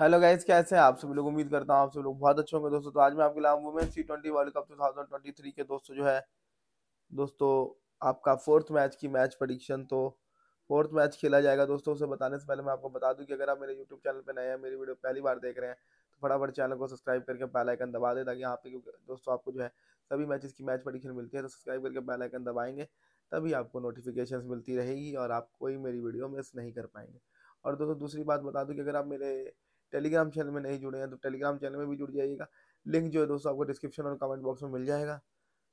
hello guys कैसे हैं आप सभी लोग उम्मीद करता हूँ आप सभी लोग बहुत अच्छे होंगे दोस्तों तो आज मैं आपके लिए women T twenty world cup two thousand twenty three के दोस्तों जो है दोस्तों आपका फोर्थ मैच की मैच प्रडिक्शन तो फोर्थ मैच खेला जाएगा दोस्तों उसे बताने से पहले मैं आपको बता दूं कि अगर आप मेरे यूट्यूब चैनल पर नए हैं मेरी वीडियो पहली बार देख रहे हैं तो फटाफट चैनल को सब्सक्राइब करके बैलाइकन दबा दें ताकि यहाँ पे दोस्तों आपको जो है सभी मैचेस की मैच प्रडिक्शन मिलती है तो सब्सक्राइब करके बैलाइकन दबाएंगे तभी आपको नोटिफिकेशन मिलती रहेगी और आप कोई मेरी वीडियो मिस नहीं कर पाएंगे और दोस्तों दूसरी बात बता दूँ कि अगर आप मेरे टेलीग्राम चैनल में नहीं जुड़े हैं तो टेलीग्राम चैनल में भी जुड़ जाइएगा लिंक जो है दोस्तों आपको डिस्क्रिप्शन और कमेंट बॉक्स में मिल जाएगा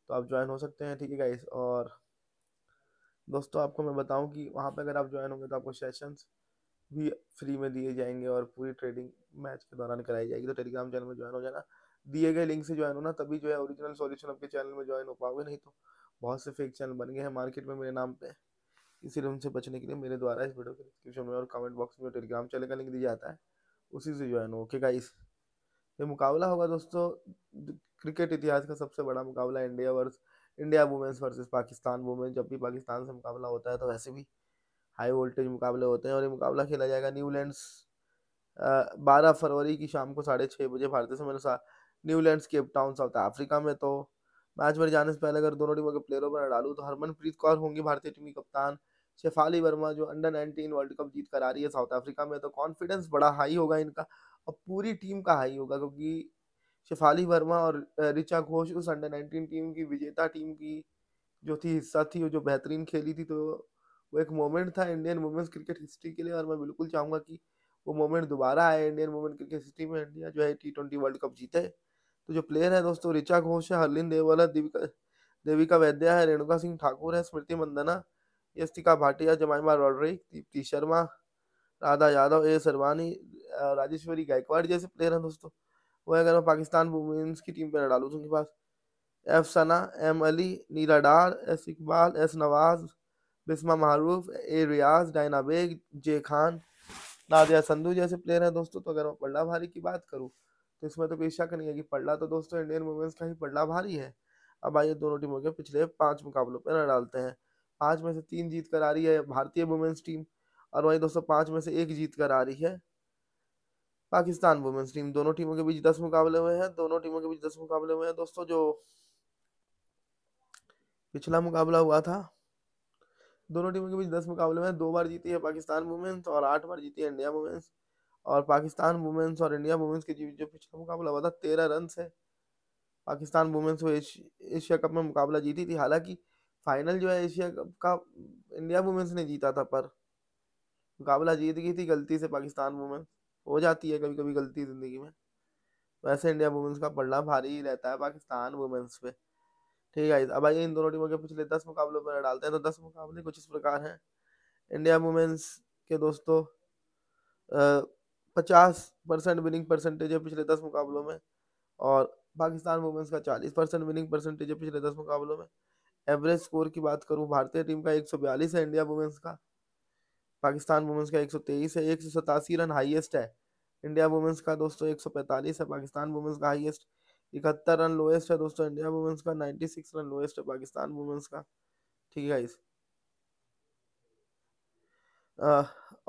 तो आप ज्वाइन हो सकते हैं ठीक है गाइस और दोस्तों आपको मैं बताऊं कि वहाँ पर अगर आप ज्वाइन होंगे तो आपको सेशंस भी फ्री में दिए जाएंगे और पूरी ट्रेडिंग मैच के दौरान कराई जाएगी तो टेलीग्राम चैनल में ज्वाइन हो जाना दिए गए लिंक से ज्वाइन होना तभी जो है ओरिजिनल सॉल्यूशन आपके चैनल में ज्वाइन हो पाओगे नहीं तो बहुत से फेक चैनल बन गए हैं मार्केट में मेरे नाम पर इसीलिए उनसे बचने के लिए मेरे द्वारा इस वीडियो के डिस्क्रिप्शन में और कमेंट बॉक्स में टेलीग्राम चैनल का लिंक दिया जाता है उसी से ज्वाइन हो ओके गाइस ये मुकाबला होगा दोस्तों क्रिकेट इतिहास का सबसे बड़ा मुकाबला India versus India women's versus Pakistan women जब भी पाकिस्तान से मुकाबला होता है तो वैसे भी हाई वोल्टेज मुकाबले होते हैं और ये मुकाबला खेला जाएगा न्यूलैंड्स बारह फरवरी की शाम को साढ़े छः बजे भारतीय समय अनुसार Newlands Cape Town South Africa में तो मैच में जाने से पहले अगर दोनों टीमों के प्लेयरों पर डालूँ तो हरमनप्रीत कौर होंगी भारतीय टीम की कप्तान शेफाली वर्मा जो अंडर 19 वर्ल्ड कप जीत कर आ रही है साउथ अफ्रीका में तो कॉन्फिडेंस बड़ा हाई होगा इनका और पूरी टीम का हाई होगा क्योंकि शेफाली वर्मा और रिचा घोष उस अंडर 19 टीम की विजेता टीम की जो थी हिस्सा थी वो जो बेहतरीन खेली थी तो वो एक मोमेंट था इंडियन वुमेंस क्रिकेट हिस्ट्री के लिए और मैं बिल्कुल चाहूँगा कि वो मोमेंट दोबारा आए इंडियन वुमेन क्रिकेट हिस्ट्री में इंडिया जो है टी ट्वेंटी वर्ल्ड कप जीते तो जो प्लेयर है दोस्तों रिचा घोष है हरलिन देवाला देविका देविका वैद्या है रेणुका सिंह ठाकुर है स्मृति मंदना यस्तिका भाटिया जमाइमा रॉड्रिक दीप्ति शर्मा राधा यादव ए सरवानी राजेश्वरी गायकवाड़ जैसे प्लेयर हैं दोस्तों वह अगर मैं पाकिस्तान वुमेन्स की टीम पर डालूँ तो उनके पास F Sana M Ali Nida Dar S Iqbal S Nawaz Bismah Maroof A Riaz Diana Baig J Khan Nadia Sandhu जैसे प्लेयर हैं दोस्तों तो अगर मैं पड़ला भारी की बात करूँ तो इसमें तो कोई शक नहीं है कि पड़ला तो दोस्तों इंडियन वुमेन्स का ही पड़ला भारी है अब आइए दोनों टीमों के पिछले पांच मुकाबलों पर डालते हैं पांच में से तीन जीत कर आ रही है भारतीय वुमेन्स टीम और वहीं दोस्तों पांच में से एक जीत कर आ रही है पाकिस्तान वुमेन्स टीम दोनों टीमों के बीच दस मुकाबले हुए हैं दोनों टीमों के बीच दस मुकाबले हुए हैं दोस्तों जो पिछला मुकाबला हुआ था दोनों टीमों के बीच दस मुकाबले में दो बार जीती है पाकिस्तान वुमेन्स और आठ बार जीती है इंडिया वुमेन्स और पाकिस्तान वुमेन्स और इंडिया वुमेन्स के बीच जो पिछला मुकाबला हुआ था तेरह रन से पाकिस्तान वुमेन्स एशिया कप में मुकाबला जीती थी हालांकि फाइनल जो है एशिया कप का इंडिया वुमेन्स ने जीता था पर मुकाबला जीत गई थी गलती से पाकिस्तान वुमेन्स हो जाती है कभी कभी गलती ज़िंदगी में वैसे इंडिया वुमेन्स का पढ़ना भारी ही रहता है पाकिस्तान वुमेन्स पे ठीक है अब आइए इन दोनों टीमों के पिछले दस मुकाबलों पर डालते हैं तो दस मुकाबले कुछ इस प्रकार हैं इंडिया वुमेन्स के दोस्तों पचास परसेंट विनिंग परसेंटेज है पिछले दस मुकाबलों में और पाकिस्तान वुमेन्स का चालीस परसेंट विनिंग परसेंटेज है पिछले दस मुकाबलों में एवरेज स्कोर की बात करूं भारतीय टीम का एक है इंडिया वुमेंस का पाकिस्तान वुमेंस का एक है एक रन हाईएस्ट है इंडिया वुमेंस का दोस्तों एक है पाकिस्तान वुमेंस का हाईएस्ट इकहत्तर रन लोएस्ट है दोस्तों इंडिया वुमेंस का सिक्स रन लोएस्ट है पाकिस्तान वुमेन्स का ठीक है इस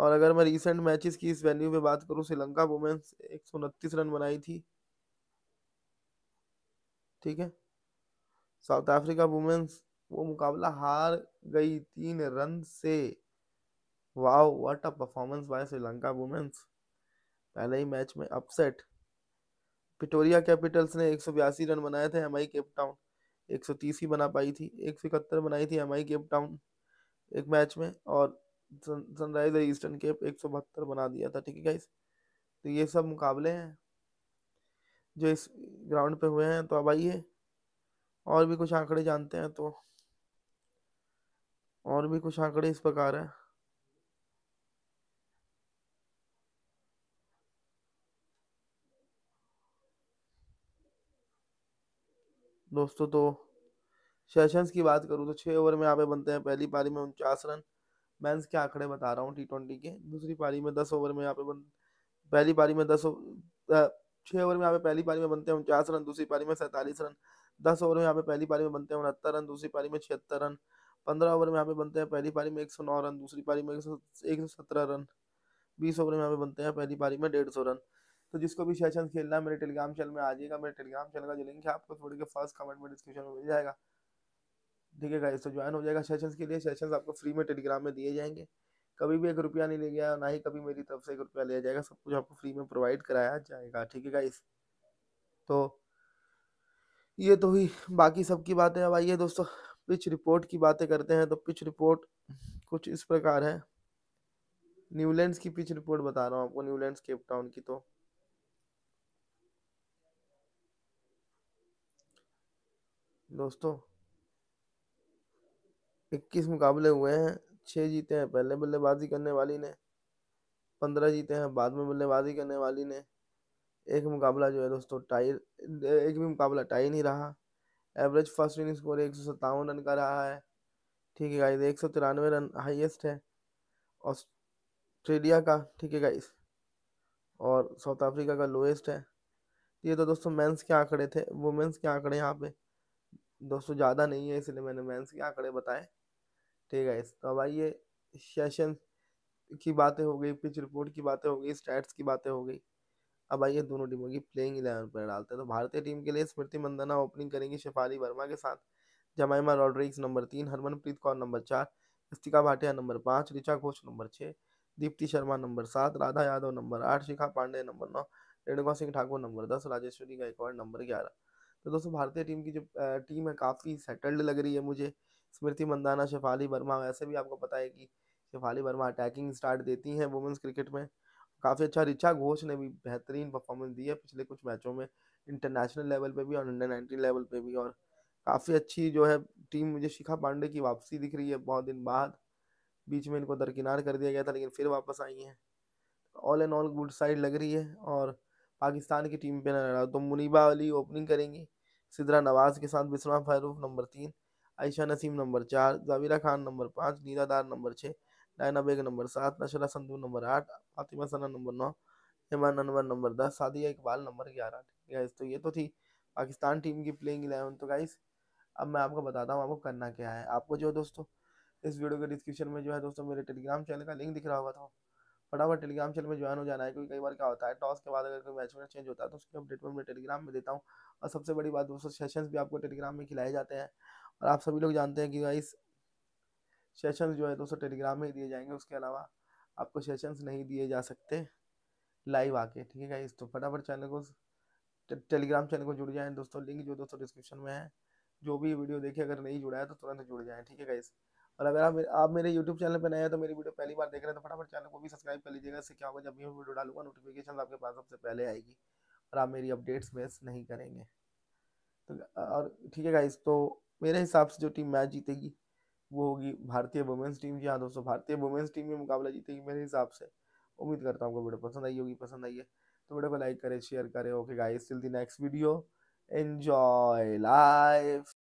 और अगर मैं रिसेंट मैचेस की इस वेन्यू पे बात करूं श्रीलंका वुमेन्स एक सौ उनतीस रन बनाई थी ठीक है साउथ अफ्रीका वुमेन्स वो मुकाबला हार गई तीन रन से wow what a performance by Sri Lanka women's पहले ही मैच में अपसेट पिटोरिया कैपिटल्स ने एक रन बनाए थे एमआई केप टाउन एक सौ तीस ही बना पाई थी एक सौ इकहत्तर बनाई थी एमआई केप टाउन एक मैच में और सनराइजर ईस्टर्न केप एक सौ बहत्तर बना दिया था ठीक है गाइस तो ये सब मुकाबले हैं जो इस ग्राउंड पे हुए हैं तो अब आइए और भी कुछ आंकड़े जानते हैं तो और भी कुछ आंकड़े इस प्रकार है दोस्तों तो सेशंस की बात करूं तो छह ओवर में यहाँ पे बनते हैं पहली पारी में उनचास रन मैं के आंकड़े बता रहा हूँ टी ट्वेंटी के दूसरी पारी में दस ओवर में यहाँ पे बन पहली पारी में दस छह ओवर में यहाँ पे पहली पारी में बनते हैं उनचास रन दूसरी पारी में सैंतालीस रन दस ओवर में यहाँ पे पहली पारी में बनते हैं उनहत्तर रन दूसरी पारी में छिहत्तर रन पंद्रह ओवर में यहाँ पे बनते हैं पहली पारी में एक सौ नौ रन दूसरी पारी में एक सौ एक सौ सत्रह रन बीस ओवर में यहाँ पे बनते हैं पहली पारी में डेढ़ सौ रन तो जिसको भी सेशन खेलना है मेरे टेलीग्राम चैनल में आ जाएगा मेरे टेलीग्राम चैनल का जो लिंक है आपको थोड़ी के फर्स्ट कमेंट में डिस्क्रिप्शन में मिल जाएगा ठीक है गाइस तो ज्वाइन हो जाएगा सेशन के लिए सेशन आपको फ्री में टेलीग्राम में दिए जाएंगे कभी भी एक रुपया नहीं ले गया ना ही कभी मेरी तरफ से एक रुपया लिया जाएगा सब कुछ आपको फ्री में प्रोवाइड कराया जाएगा ठीक है गाइस तो ये तो ही बाकी सबकी बातें अब आइए दोस्तों पिच रिपोर्ट की बातें करते हैं तो पिच रिपोर्ट कुछ इस प्रकार है न्यूलैंड्स की पिच रिपोर्ट बता रहा हूँ आपको न्यूलैंड्स केप टाउन की तो दोस्तों इक्कीस मुकाबले हुए हैं छह जीते हैं पहले बल्लेबाजी करने वाली ने पंद्रह जीते हैं बाद में बल्लेबाजी करने वाली ने एक मुकाबला जो है दोस्तों टाई एक भी मुकाबला टाई नहीं रहा एवरेज फर्स्ट इनिंग स्कोर एक सौ सत्तावन रन का रहा है ठीक है गाइज एक सौ तिरानवे रन हाईएस्ट है ऑस्ट्रेलिया का ठीक है गाइज और साउथ अफ्रीका का लोएस्ट है ये तो दोस्तों मेंस के आंकड़े थे वुमेंस के आंकड़े यहाँ पे दोस्तों ज़्यादा नहीं है इसलिए मैंने मेंस के आंकड़े बताए ठीक है इस तो अब आइए सेशन की बातें हो गई पिच रिपोर्ट की बातें हो गई स्टैट्स की बातें हो गई अब आइए दोनों टीमों की प्लेइंग इलेवन पर डालते हैं तो भारतीय टीम के लिए स्मृति मंदना ओपनिंग करेंगी शेफाली वर्मा के साथ जमाइमा रॉड्रिक्स नंबर तीन हरमनप्रीत कौर नंबर चार इस्तिका भाटिया नंबर पाँच ऋचा घोष नंबर छः दीप्ति शर्मा नंबर सात राधा यादव नंबर आठ शिखा पांडे नंबर नौ रेणुका सिंह ठाकुर नंबर दस राजेश्वरी गायकवाड़ नंबर ग्यारह तो दोस्तों भारतीय टीम की जो टीम है काफ़ी सेटल्ड लग रही है मुझे स्मृति मंदाना शेफाली वर्मा वैसे भी आपको पता है कि शेफाली वर्मा अटैकिंग स्टार्ट देती हैं वुमेंस क्रिकेट में काफ़ी अच्छा रिचा घोष ने भी बेहतरीन परफॉर्मेंस दी है पिछले कुछ मैचों में इंटरनेशनल लेवल पे भी और अंडर नाइनटीन लेवल पे भी और काफ़ी अच्छी जो है टीम मुझे शिखा पांडे की वापसी दिख रही है बहुत दिन बाद बीच में इनको दरकिनार कर दिया गया था लेकिन फिर वापस आई हैं all and all good side लग रही है और पाकिस्तान की टीम पे नजर आ तो मुनीबा अली ओपनिंग करेंगी सिद्रा नवाज के साथ बिस्मा फारूफ नंबर तीन आयशा नसीम नंबर चार जावीरा खान नंबर पाँच नीदा दार नंबर छः डायना बेग नंबर सात नशरा संधु नंबर आठ फातिमा सना नंबर नौ हेमान अनवर नंबर दस सादिया इकबाल नंबर ग्यारह गाइस तो ये तो थी पाकिस्तान टीम की प्लेइंग इलेवन तो गाइस अब मैं आपको बताता हूँ आपको करना क्या है आपको जो दोस्तों इस वीडियो के डिस्क्रिप्शन में जो है दोस्तों मेरे टेलीग्राम चैनल का लिंक दिख रहा होगा तो फटाफट टेलीग्राम चैनल में ज्वाइन हो जाना है क्योंकि कई बार क्या होता है टॉस के बाद अगर कोई मैच में चेंज होता है तो उसकी अपडेट में मैं टेलीग्राम में देता हूँ और सबसे बड़ी बात दोस्तों सेशंस भी आपको टेलीग्राम में खिलाए जाते हैं और आप सभी लोग जानते हैं कि गाइस सेशन जो है दोस्तों टेलीग्राम में ही दिए जाएंगे उसके अलावा आपको सेशंस नहीं दिए जा सकते लाइव आके ठीक है इस तो फटाफट चैनल को टेलीग्राम चैनल को जुड़ जाएं दोस्तों लिंक जो दोस्तों डिस्क्रिप्शन में है जो भी वीडियो देखे अगर नहीं जुड़ा है तो तुरंत जुड़ जाएँ ठीक है गाइस और अगर आप आप मेरे यूट्यूब चैनल पर नए हैं तो मेरी वीडियो पहली बार देख रहे हैं तो फटाफट चैनल को भी सब्सक्राइब कर लीजिएगा इससे क्या होगा जब भी मैं वीडियो डालूंगा नोटिफिकेशन आपके पास सबसे पहले आएगी और आप मेरी अपडेट्स मिस नहीं करेंगे तो और ठीक है गाइस तो मेरे हिसाब से जो टीम मैच जीतेगी वो होगी भारतीय वुमेंस टीम जी हाँ दोस्तों भारतीय वुमेंस टीम में मुकाबला जीतेगी मेरे हिसाब से उम्मीद करता हूँ आपको वीडियो पसंद आई होगी पसंद आई है तो वीडियो को लाइक करें शेयर करें okay guys till the next video enjoy life